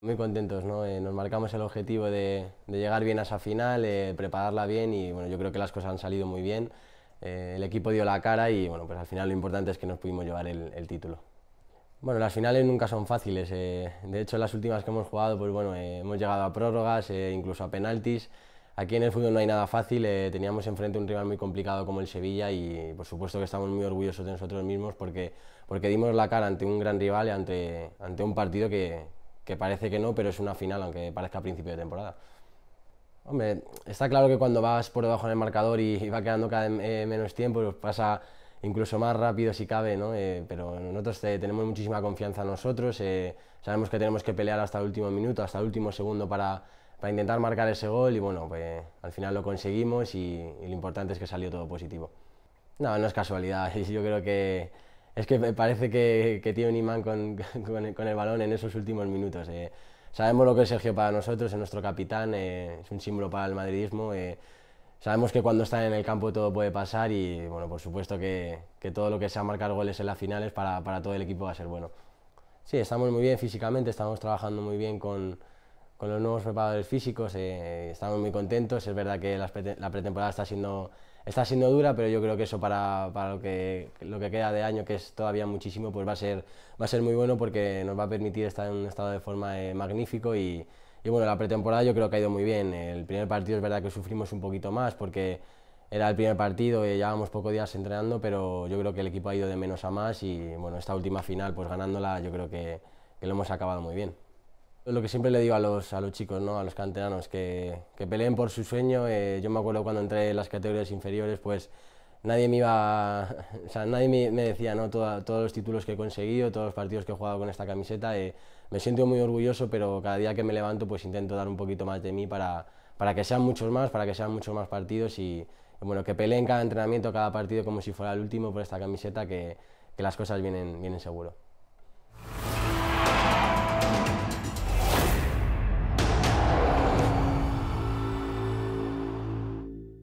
Muy contentos, ¿no? Eh, nos marcamos el objetivo de, llegar bien a esa final, eh, prepararla bien y bueno, yo creo que las cosas han salido muy bien. Eh, el equipo dio la cara y bueno, pues al final lo importante es que nos pudimos llevar el, el título. Bueno, las finales nunca son fáciles. de hecho, las últimas que hemos jugado, pues bueno, hemos llegado a prórrogas, incluso a penaltis. Aquí en el fútbol no hay nada fácil. teníamos enfrente un rival muy complicado como el Sevilla y por supuesto que estamos muy orgullosos de nosotros mismos porque, porque dimos la cara ante un gran rival y ante, ante un partido que, que parece que no, pero es una final, aunque parezca a principio de temporada. Hombre, está claro que cuando vas por debajo en el marcador y, va quedando cada eh, menos tiempo, pues pasa incluso más rápido si cabe, ¿no? Eh, pero nosotros eh, tenemos muchísima confianza en nosotros, sabemos que tenemos que pelear hasta el último minuto, hasta el último segundo para, para intentar marcar ese gol y bueno, pues al final lo conseguimos y, y lo importante es que salió todo positivo. No, no es casualidad, yo creo que es que parece que, tiene un imán con, el balón en esos últimos minutos. Eh. Sabemos lo que es Sergio para nosotros, es nuestro capitán, eh, es un símbolo para el madridismo. Eh. Sabemos que cuando están en el campo todo puede pasar y, bueno, por supuesto que, todo lo que sea marcar goles en las finales para, todo el equipo va a ser bueno. Sí, estamos muy bien físicamente, estamos trabajando muy bien con, los nuevos preparadores físicos, estamos muy contentos. Es verdad que la, la pretemporada está siendo Está siendo dura, pero yo creo que eso para, lo, que, lo que queda de año, que es todavía muchísimo, pues va a ser, va a ser muy bueno porque nos va a permitir estar en un estado de forma eh, magnífico y, bueno, la pretemporada yo creo que ha ido muy bien. El primer partido es verdad que sufrimos un poquito más porque era el primer partido y eh, llevábamos pocos días entrenando, pero yo creo que el equipo ha ido de menos a más y bueno, esta última final, pues ganándola, yo creo que lo hemos acabado muy bien lo que siempre le digo a los, a los chicos, ¿no? a los canteranos, que, que peleen por su sueño. Eh, yo me acuerdo cuando entré en las categorías inferiores, pues nadie me iba, o sea, nadie me, decía ¿no? todos los títulos que he conseguido, todos los partidos que he jugado con esta camiseta. Eh, me siento muy orgulloso, pero cada día que me levanto pues intento dar un poquito más de mí para, para que sean muchos más, para que sean muchos más partidos y bueno, que peleen cada entrenamiento, cada partido como si fuera el último por esta camiseta, que, que las cosas vienen, vienen seguro.